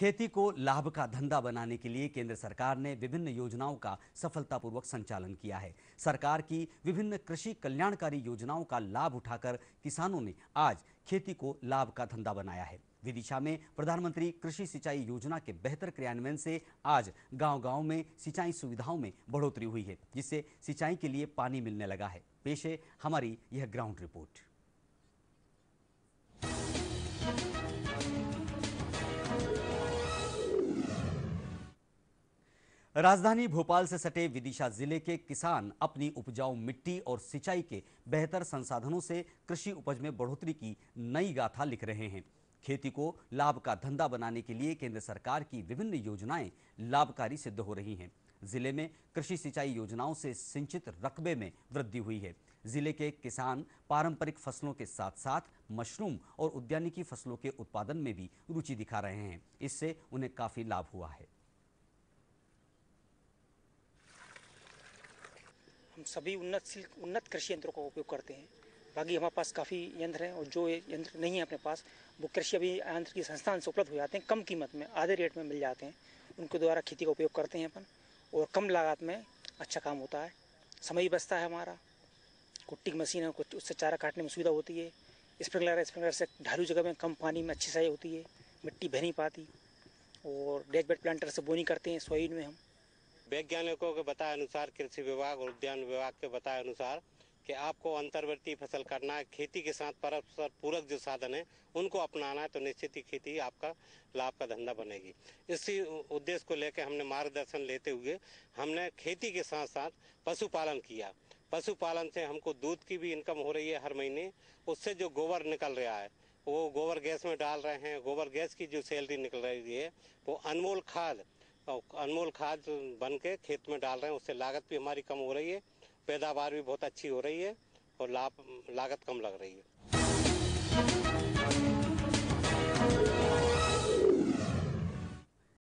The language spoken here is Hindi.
खेती को लाभ का धंधा बनाने के लिए केंद्र सरकार ने विभिन्न योजनाओं का सफलतापूर्वक संचालन किया है सरकार की विभिन्न कृषि कल्याणकारी योजनाओं का लाभ उठाकर किसानों ने आज खेती को लाभ का धंधा बनाया है विदिशा में प्रधानमंत्री कृषि सिंचाई योजना के बेहतर क्रियान्वयन से आज गांव-गांव में सिंचाई सुविधाओं में बढ़ोतरी हुई है जिससे सिंचाई के लिए पानी मिलने लगा है पेश है हमारी यह ग्राउंड रिपोर्ट राजधानी भोपाल से सटे विदिशा जिले के किसान अपनी उपजाऊ मिट्टी और सिंचाई के बेहतर संसाधनों से कृषि उपज में बढ़ोतरी की नई गाथा लिख रहे हैं खेती को लाभ का धंधा बनाने के लिए केंद्र सरकार की विभिन्न योजनाएं लाभकारी सिद्ध हो रही हैं जिले में कृषि सिंचाई योजनाओं से सिंचित रकबे में वृद्धि हुई है जिले के किसान पारंपरिक फसलों के साथ साथ मशरूम और उद्यानिकी फसलों के उत्पादन में भी रुचि दिखा रहे हैं इससे उन्हें काफी लाभ हुआ है हम सभी उन्नतशील उन्नत कृषि यंत्रों का उपयोग करते हैं बाकी हमारे पास काफ़ी यंत्र हैं और जो यंत्र नहीं है अपने पास वो कृषि अभी यंत्र की संस्थान से उपलब्ध हो जाते हैं कम कीमत में आधे रेट में मिल जाते हैं उनके द्वारा खेती का उपयोग करते हैं अपन और कम लागत में अच्छा काम होता है समय ही बचता है हमारा कुट्टी की मशीन है कुछ उससे चारा काटने में सुविधा होती है स्प्रिंकलर है स्प्रिंकलर से ढालू जगह में कम पानी में अच्छी सही होती है मिट्टी बह नहीं पाती और डेज बेड प्लांटर से बोनी करते हैं सोइन में हम वैज्ञानिकों के बताए अनुसार कृषि विभाग और उद्यान विभाग के बताए अनुसार कि आपको अंतर्वर्ती फसल करना है खेती के साथ परस्पर पूरक जो साधन है उनको अपनाना है तो निश्चित ही खेती आपका लाभ का धंधा बनेगी इसी उद्देश्य को लेकर हमने मार्गदर्शन लेते हुए हमने खेती के साथ साथ पशुपालन किया पशुपालन से हमको दूध की भी इनकम हो रही है हर महीने उससे जो गोबर निकल रहा है वो गोबर गैस में डाल रहे हैं गोबर गैस की जो सैलरी निकल रही है वो अनमोल खाद और अनमोल खाद बन के खेत में डाल रहे हैं उससे लागत भी हमारी कम हो रही है पैदावार भी बहुत अच्छी हो रही है और लाभ लागत कम लग रही है